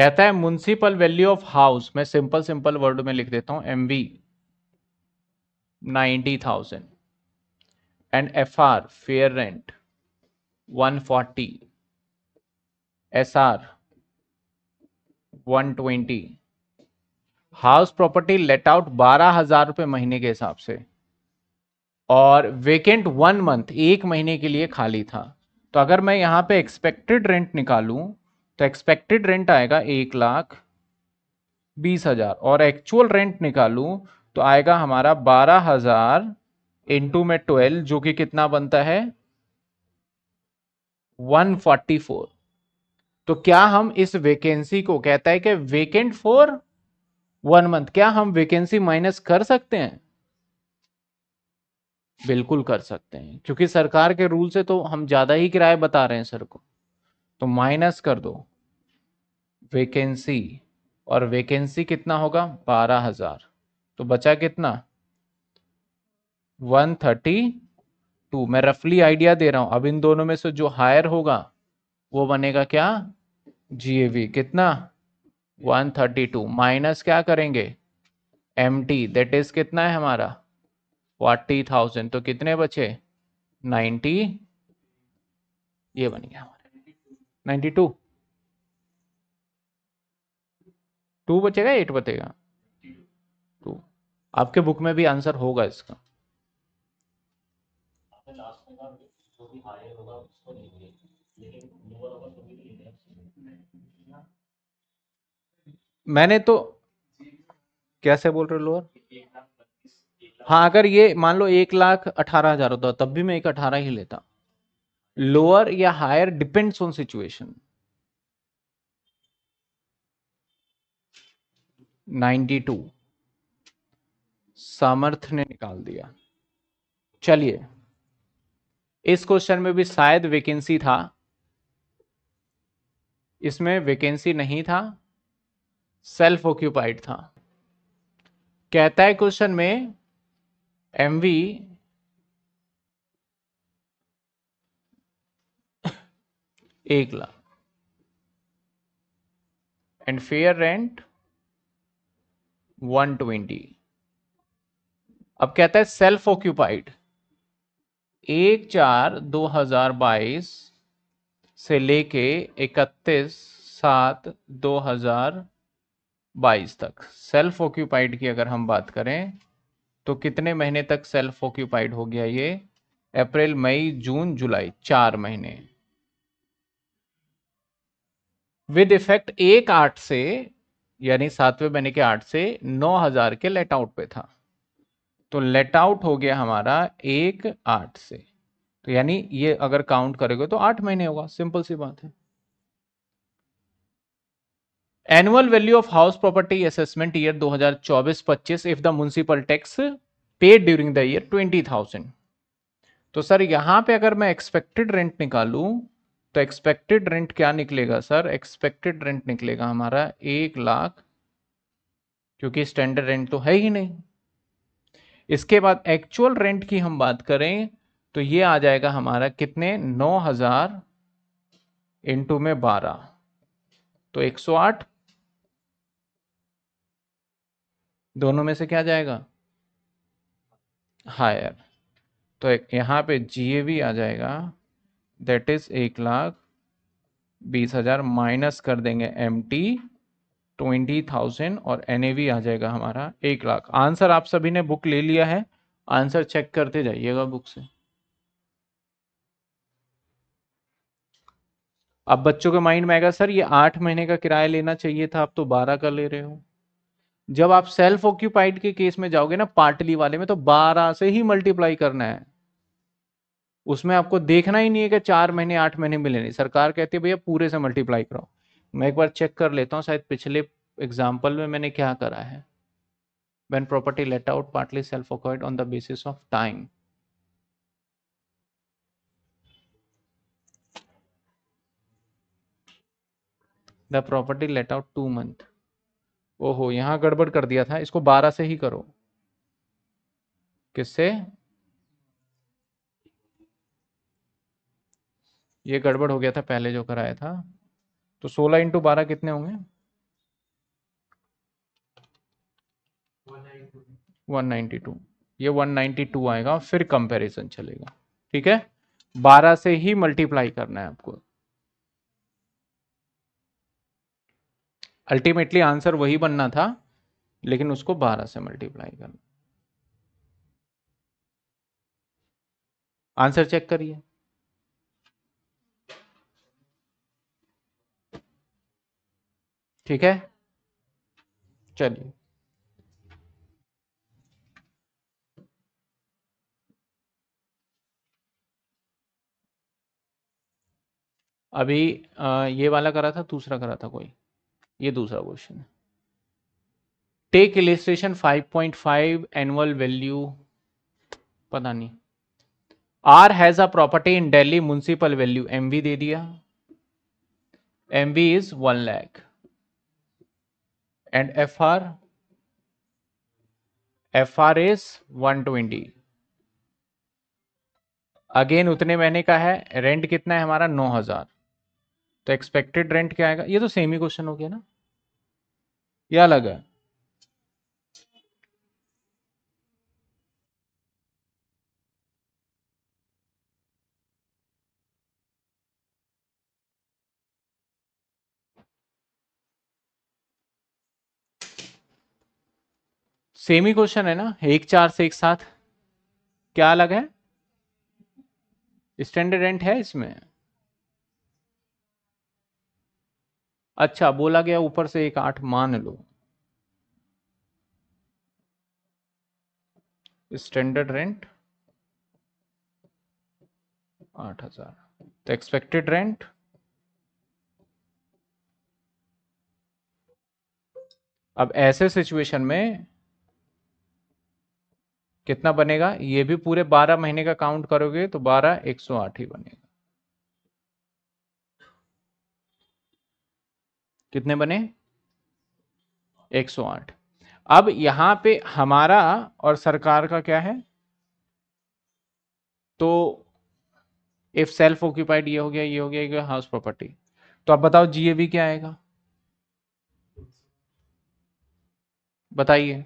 कहता है municipal value of house मैं सिंपल सिंपल वर्ड में लिख देता हूं M V ninety thousand and F R fair rent one forty S R one twenty house property let out बारह हजार रुपये महीने के हिसाब से और वेकेंट वन मंथ एक महीने के लिए खाली था तो अगर मैं यहां पे एक्सपेक्टेड रेंट निकालूं तो एक्सपेक्टेड रेंट आएगा एक लाख बीस हजार और एक्चुअल रेंट निकालूं तो आएगा हमारा बारह हजार इंटू में ट्वेल्व जो कि कितना बनता है फोर तो क्या हम इस वेकेंसी को कहता है कि वेकेंट फॉर वन मंथ क्या हम वेकेंसी माइनस कर सकते हैं बिल्कुल कर सकते हैं क्योंकि सरकार के रूल से तो हम ज्यादा ही किराया बता रहे हैं सर को तो माइनस कर दो वैकेंसी और वैकेंसी कितना होगा बारह हजार तो बचा कितना वन थर्टी टू मैं रफली आइडिया दे रहा हूं अब इन दोनों में से जो हायर होगा वो बनेगा क्या जीएवी कितना वन थर्टी टू माइनस क्या करेंगे एम टी देट इज कितना है हमारा थाउजेंड तो कितने बचे नाइनटी ये बन गया हमारा टू टू बचेगा एट बचेगा टू तो आपके बुक में भी आंसर होगा इसका मैंने तो कैसे बोल रहे लोअर हाँ अगर ये मान लो एक लाख अठारह हजार होता तब भी मैं एक अठारह ही लेता लोअर या हायर डिपेंड्स ऑन सिचुएशन 92 सामर्थ ने निकाल दिया चलिए इस क्वेश्चन में भी शायद वैकेंसी था इसमें वैकेंसी नहीं था सेल्फ ऑक्यूपाइड था कहता है क्वेश्चन में एमवी एक लाख एंड फेयर रेंट 120 अब कहता है सेल्फ ऑक्यूपाइड एक चार 2022 से लेके 31 सात 2022 तक सेल्फ ऑक्यूपाइड की अगर हम बात करें तो कितने महीने तक सेल्फ ऑक्यूपाइड हो गया ये अप्रैल मई जून जुलाई चार महीने विद इफेक्ट एक आठ से यानी सातवें महीने के आठ से नौ हजार के लेट आउट पे था तो लेट आउट हो गया हमारा एक आठ से तो यानी ये अगर काउंट करेगा तो आठ महीने होगा सिंपल सी बात है annual value of house property assessment year 2024-25 if the municipal tax paid during the year 20,000 तो सर यहां पे अगर मैं एक्सपेक्टेड रेंट निकालू तो एक्सपेक्टेड रेंट क्या निकलेगा सर एक्सपेक्टेड रेंट निकलेगा हमारा एक लाख क्योंकि स्टैंडर्ड रेंट तो है ही नहीं इसके बाद एक्चुअल रेंट की हम बात करें तो ये आ जाएगा हमारा कितने नौ हजार इंटू में बारह तो एक सौ आठ दोनों में से क्या जाएगा हायर तो यहां पे जीएवी आ जाएगा दैट इज एक लाख बीस हजार माइनस कर देंगे एम टी ट्वेंटी थाउजेंड और एन आ जाएगा हमारा एक लाख आंसर आप सभी ने बुक ले लिया है आंसर चेक करते जाइएगा बुक से अब बच्चों के माइंड में आएगा सर ये आठ महीने का किराया लेना चाहिए था आप तो बारह का ले रहे हो जब आप सेल्फ ऑक्यूपाइड के केस में जाओगे ना पार्टली वाले में तो बारह से ही मल्टीप्लाई करना है उसमें आपको देखना ही नहीं है कि चार महीने आठ महीने मिले नहीं सरकार कहती है भैया पूरे से मल्टीप्लाई कराओ मैं एक बार चेक कर लेता हूँ शायद पिछले एग्जाम्पल में मैंने क्या करा है when property let out partly self occupied on the basis of time the property let out two month ओहो यहां गड़बड़ कर दिया था इसको बारह से ही करो किससे ये गड़बड़ हो गया था पहले जो कराया था तो सोलह इंटू बारह कितने होंगे वन नाइन्टी टू ये वन नाइन्टी टू आएगा फिर कंपैरिजन चलेगा ठीक है बारह से ही मल्टीप्लाई करना है आपको अल्टीमेटली आंसर वही बनना था लेकिन उसको बारह से मल्टीप्लाई करना आंसर चेक करिए ठीक है चलिए अभी आ, ये वाला करा था दूसरा करा था कोई ये दूसरा क्वेश्चन है टेक इलेस्ट्रेशन 5.5 एनुअल वैल्यू पता नहीं R has a property in Delhi municipal value M दे दिया M is one lakh and FR FR is 120 again उतने महीने का है रेंट कितना है हमारा 9000 तो एक्सपेक्टेड रेंट क्या आएगा ये तो सेम ही क्वेश्चन हो गया ना यह अलग है सेम ही क्वेश्चन है ना एक चार से एक साथ क्या अलग है स्टैंडर्ड रेंट है इसमें अच्छा बोला गया ऊपर से एक आठ मान लो स्टैंडर्ड रेंट आठ हजार तो एक्सपेक्टेड रेंट अब ऐसे सिचुएशन में कितना बनेगा ये भी पूरे बारह महीने का काउंट करोगे तो बारह एक सौ आठ ही बनेगा कितने बने 108 अब यहां पे हमारा और सरकार का क्या है तो इफ सेल्फ ऑक्यूपाइड ये हो गया ये हो गया ये हाउस प्रॉपर्टी तो अब बताओ जीएबी क्या आएगा बताइए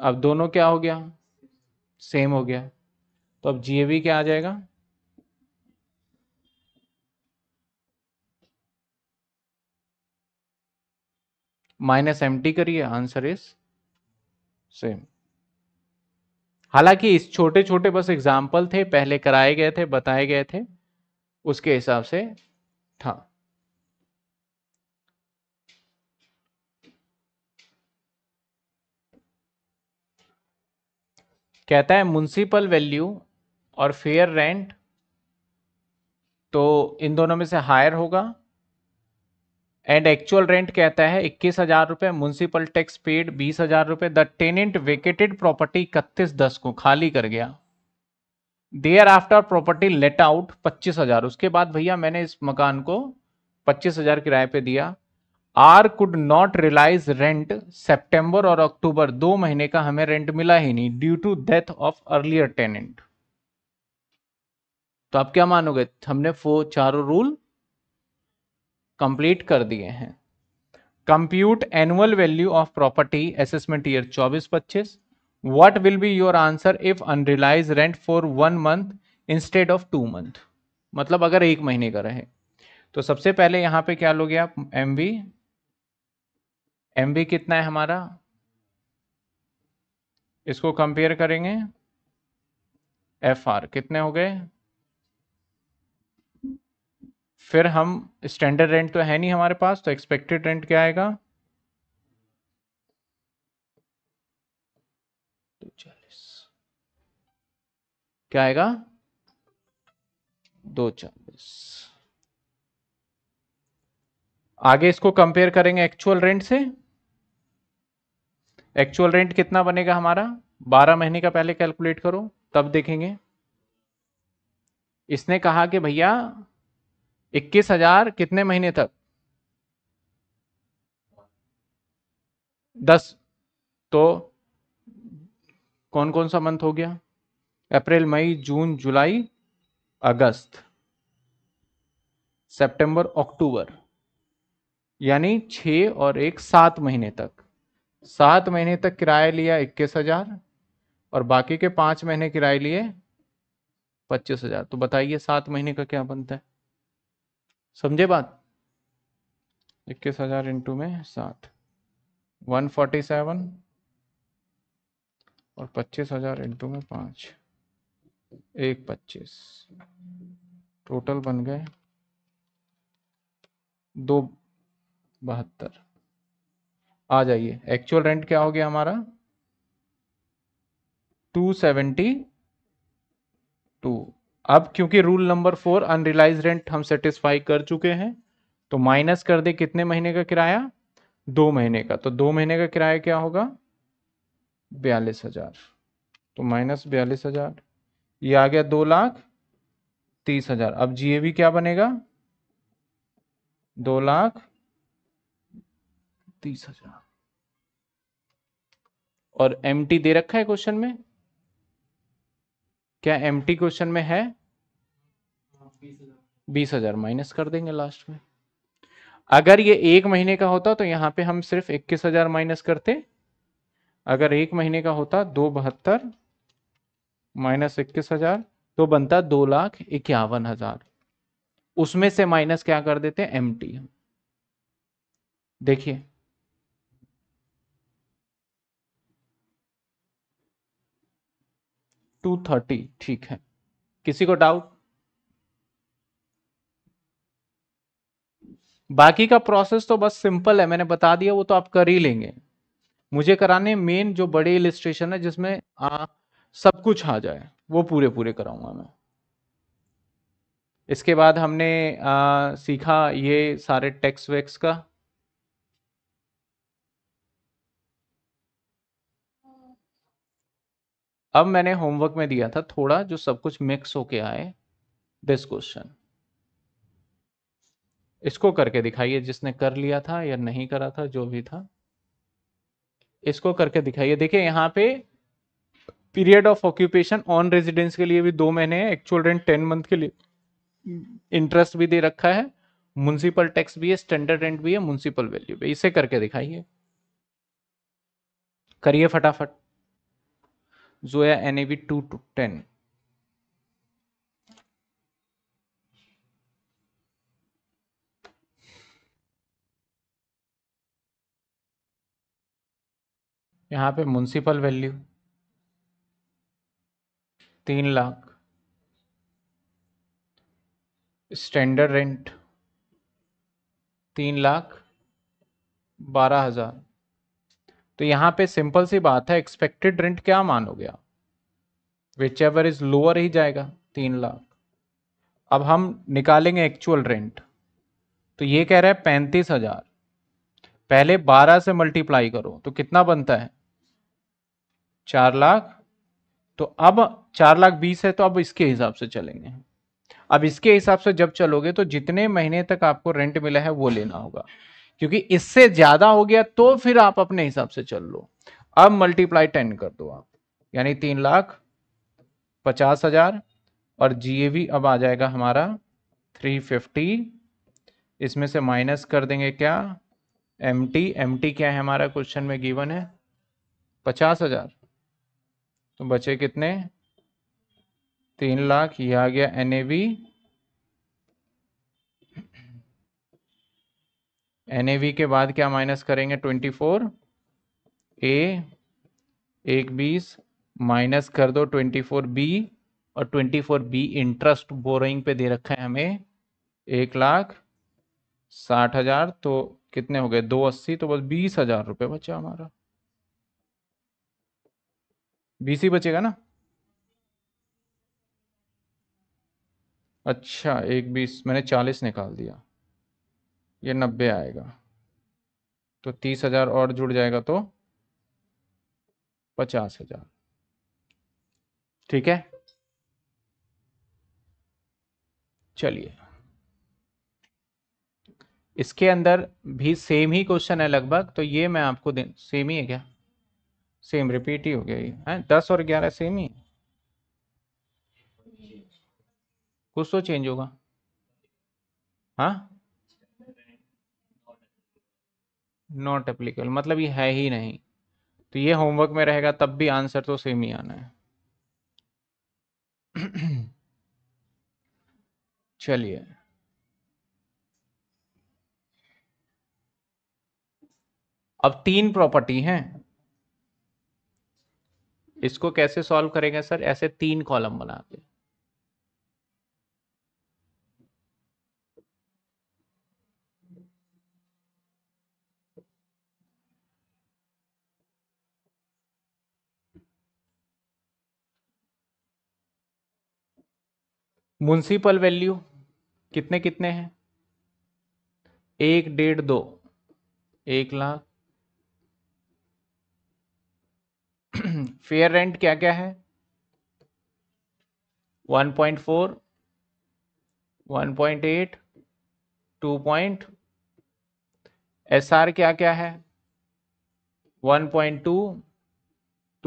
अब दोनों क्या हो गया सेम हो गया तो अब जीएवी क्या आ जाएगा माइनस एम टी करिए आंसर इज सेम हालांकि इस छोटे छोटे बस एग्जाम्पल थे पहले कराए गए थे बताए गए थे उसके हिसाब से था कहता है म्यूनसिपल वैल्यू और फेयर रेंट तो इन दोनों में से हायर होगा एंड एक्चुअल रेंट कहता है इक्कीस हजार रुपये म्यूनसिपल टैक्स पेड बीस हजार रुपये द टेनेंट वेकेटेड प्रॉपर्टी इकतीस दस को खाली कर गया thereafter property let out पच्चीस हजार उसके बाद भैया मैंने इस मकान को पच्चीस हजार किराए पे दिया R could not realise rent September और अक्टूबर दो महीने का हमें रेंट मिला ही नहीं due to death of earlier tenant तो आप क्या मानोगे हमने फो चारों रूल कंप्लीट कर दिए हैं compute annual value of property assessment year 24-25 what will be your answer if unrealised rent for one month instead of two month मतलब अगर एक महीने का रहे तो सबसे पहले यहां पे क्या लोगे आप एम वी एम कितना है हमारा इसको कंपेयर करेंगे एफ आर कितने हो गए फिर हम स्टैंडर्ड रेंट तो है नहीं हमारे पास तो एक्सपेक्टेड रेंट क्या आएगा तो क्या आएगा दो चालीस आगे इसको कंपेयर करेंगे एक्चुअल रेंट से एक्चुअल रेंट कितना बनेगा हमारा बारह महीने का पहले कैलकुलेट करो तब देखेंगे इसने कहा कि भैया इक्कीस हजार कितने महीने तक दस तो कौन कौन सा मंथ हो गया अप्रैल मई जून जुलाई अगस्त सितंबर अक्टूबर यानी छ और एक सात महीने तक सात महीने तक किराया लिया इक्कीस हजार और बाकी के पांच महीने किराए लिए पच्चीस हजार तो बताइए सात महीने का क्या बनता है समझे बात इक्कीस हजार इंटू में सात वन फोर्टी सेवन और पच्चीस हजार इंटू में पाँच एक पच्चीस टोटल बन गए दो बहत्तर आ जाइए एक्चुअल रेंट क्या हो गया हमारा टू सेवेंटी टू अब क्योंकि rule number four unrealised rent हम सेटिस्फाई कर चुके हैं तो माइनस कर दे कितने महीने का किराया दो महीने का तो दो महीने का किराया क्या होगा बयालीस हजार तो माइनस बयालीस हजार ये आ गया दो लाख तीस हजार अब जीएबी क्या बनेगा दो लाख तीस हजार और एम दे रखा है क्वेश्चन में क्या एम क्वेश्चन में है बीस हजार माइनस कर देंगे लास्ट में अगर ये एक महीने का होता तो यहां पे हम सिर्फ इक्कीस हजार माइनस करते अगर एक महीने का होता दो बहत्तर माइनस इक्कीस हजार तो बनता दो लाख इक्यावन हजार उसमें से माइनस क्या कर देते एम टी देखिए टू थर्टी ठीक है किसी को डाउट बाकी का प्रोसेस तो बस सिंपल है मैंने बता दिया वो तो आप कर ही लेंगे मुझे कराने मेन जो बड़े इलिस्ट्रेशन है जिसमें आ, सब कुछ आ जाए वो पूरे पूरे कराऊंगा मैं इसके बाद हमने आ, सीखा ये सारे टेक्स वेक्स का अब मैंने होमवर्क में दिया था थोड़ा जो सब कुछ मिक्स होके आए दिस क्वेश्चन इसको करके दिखाइए जिसने कर लिया था या नहीं करा था जो भी था इसको करके दिखाइए देखिए यहाँ पे period of occupation on residence के लिए भी दो महीने है एक्चुअल रेंट टेन मंथ के लिए इंटरेस्ट भी दे रखा है म्यूनसिपल टैक्स भी है स्टैंडर्ड रेंट भी है म्यूनसिपल वैल्यू भी इसे करके दिखाइए करिए फटाफट जो है N A B two two ten यहां पे म्यूनसिपल वैल्यू तीन लाख स्टैंडर्ड रेंट तीन लाख बारह हज़ार तो यहाँ पे सिंपल सी बात है एक्सपेक्टेड रेंट क्या मानोगे आप विच एवर इज लोअर ही जाएगा तीन लाख अब हम निकालेंगे एक्चुअल रेंट तो ये कह रहा है पैंतीस हजार पहले बारह से मल्टीप्लाई करो तो कितना बनता है चार लाख तो अब चार लाख बीस है तो अब इसके हिसाब से चलेंगे अब इसके हिसाब से जब चलोगे तो जितने महीने तक आपको रेंट मिला है वो लेना होगा क्योंकि इससे ज्यादा हो गया तो फिर आप अपने हिसाब से चल लो अब मल्टीप्लाई टेन कर दो आप यानी तीन लाख पचास हजार और जीएवी अब आ जाएगा हमारा थ्री फिफ्टी इसमें से माइनस कर देंगे क्या एम टी एम टी क्या है हमारा क्वेश्चन में गिवन है पचास हजार तो बचे कितने तीन लाख ये आ गया एन ए वी एन के बाद क्या माइनस करेंगे ट्वेंटी फोर ए एक बीस माइनस कर दो ट्वेंटी फोर बी और twenty four B interest borrowing पे दे रखा है हमें एक लाख साठ हजार तो कितने हो गए दो अस्सी तो बस बीस हजार रुपये बचा हमारा बीस ही बचेगा ना अच्छा एक बीस मैंने चालीस निकाल दिया ये नब्बे आएगा तो तीस हजार और जुड़ जाएगा तो पचास हजार ठीक है चलिए इसके अंदर भी सेम ही क्वेश्चन है लगभग तो ये मैं आपको दे सेम ही है क्या सेम रिपीट ही हो गया ये है दस और ग्यारह सेम ही कुछ तो चेंज होगा हाँ नॉट एप्लीकेबल मतलब ये है ही नहीं तो ये होमवर्क में रहेगा तब भी आंसर तो सेम ही आना है चलिए अब तीन प्रॉपर्टी हैं इसको कैसे सॉल्व करेंगे सर ऐसे तीन कॉलम बना के म्यूनसिपल वैल्यू कितने कितने हैं एक डेढ़ दो एक लाख फेयर रेंट क्या क्या है 1.4 1.8 2 पॉइंट एस आर क्या क्या है 1.2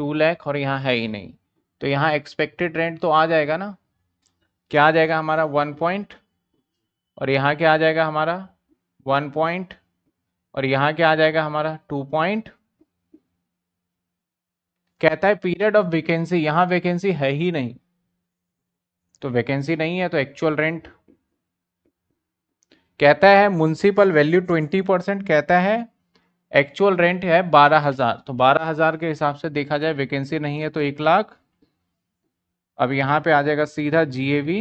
2 लाख और यहाँ है ही नहीं तो यहाँ एक्सपेक्टेड रेंट तो आ जाएगा ना क्या आ जाएगा हमारा वन पॉइंट और यहाँ क्या आ जाएगा हमारा वन पॉइंट और यहाँ क्या आ जाएगा हमारा टू पॉइंट कहता है पीरियड ऑफ वैकेंसी यहाँ वैकेंसी है ही नहीं तो वैकेंसी नहीं है तो एक्चुअल रेंट कहता है म्यूनसिपल वैल्यू ट्वेंटी परसेंट कहता है एक्चुअल रेंट है बारह हजार तो बारह हजार के हिसाब से देखा जाए वैकेंसी नहीं है तो एक लाख अब यहां पे आ जाएगा सीधा जीएवी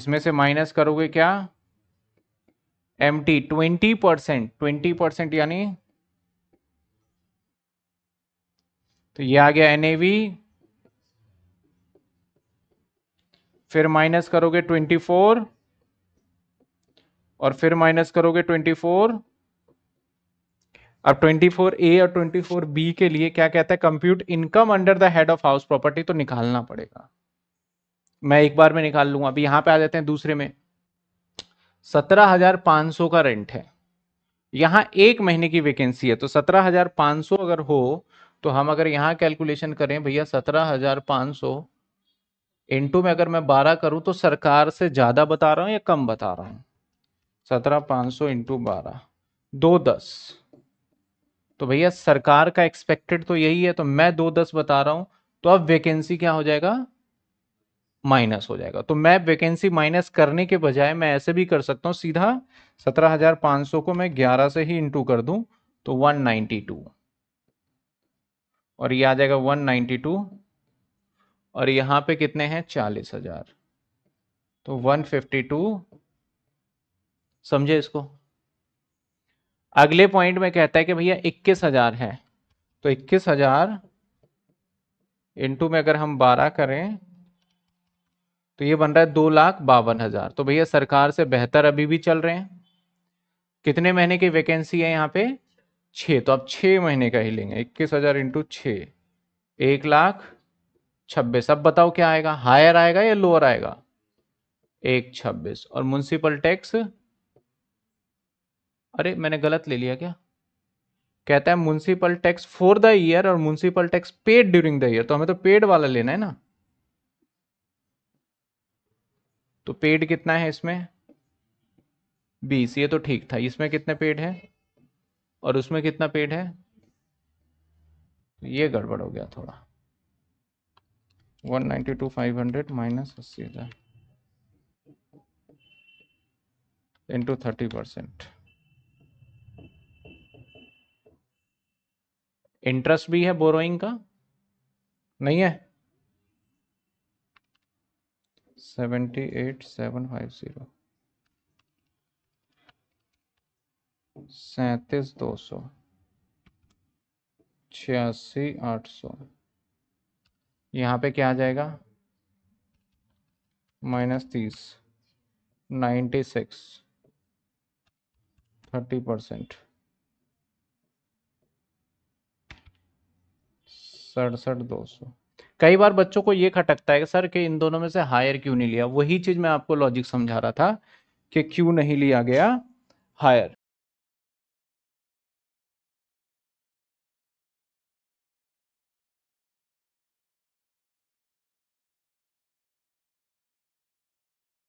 इसमें से माइनस करोगे क्या M T twenty percent twenty percent यानी तो ये आ गया एनएवी फिर माइनस करोगे ट्वेंटी फोर और फिर माइनस करोगे ट्वेंटी फोर अब ए और बी के लिए क्या कहता है compute income under the head of house property तो निकालना पड़ेगा मैं एक बार में निकाल लूंगा अभी यहां पे आ जाते हैं दूसरे में 17,500 का रेंट है यहाँ एक महीने की वैकेंसी है तो 17,500 अगर हो तो हम अगर यहाँ कैलकुलेशन करें भैया 17,500 इंटू में अगर मैं बारह करूं तो सरकार से ज़्यादा बता रहा हूं या कम बता रहा हूं सत्रह इंटू बारह दो दस तो भैया सरकार का एक्सपेक्टेड तो यही है तो मैं दो दस बता रहा हूं तो अब वैकेंसी क्या हो जाएगा माइनस हो जाएगा तो मैं वैकेंसी माइनस करने के बजाय मैं ऐसे भी कर सकता हूं सीधा सत्रह हजार पांच सौ को मैं ग्यारह से ही इंटू कर दूं तो वन टू और ये आ जाएगा वन टू और यहां पे कितने हैं चालीस हजार तो वन फिफ्टी टू समझे इसको अगले पॉइंट में कहता है कि भैया इक्कीस हजार है तो इक्कीस हजार इंटू में अगर हम बारह करें तो ये बन रहा है दो लाख बावन हजार तो भैया सरकार से बेहतर अभी भी चल रहे हैं कितने महीने की वैकेंसी है यहाँ पे छः तो आप छः महीने का ही लेंगे इक्कीस हजार इंटू छः एक लाख छब्बीस अब बताओ क्या आएगा हायर आएगा या लोअर आएगा एक छब्बीस और म्यूनसिपल टैक्स अरे मैंने गलत ले लिया क्या कहता है municipal tax for the year और municipal tax paid during the year तो हमें तो पेड वाला लेना है ना तो पेड कितना है इसमें बीस ये तो ठीक था इसमें कितने पेड है और उसमें कितना पेड है ये गड़बड़ हो गया थोड़ा one ninety two five hundred minus अस्सी हज़ार इंटू थर्टी परसेंट इंटरेस्ट भी है बोरोइंग का नहीं है seventy eight seven five zero सैतीस दो सौ छियासी आठ सौ यहाँ पे क्या आ जाएगा माइनस तीस नाइन्टी सिक्स थर्टी परसेंट सड़सठ दो सौ कई बार बच्चों को ये खटकता है कि सर कि इन दोनों में से हायर क्यों नहीं लिया वही चीज मैं आपको लॉजिक समझा रहा था कि क्यों नहीं लिया गया हायर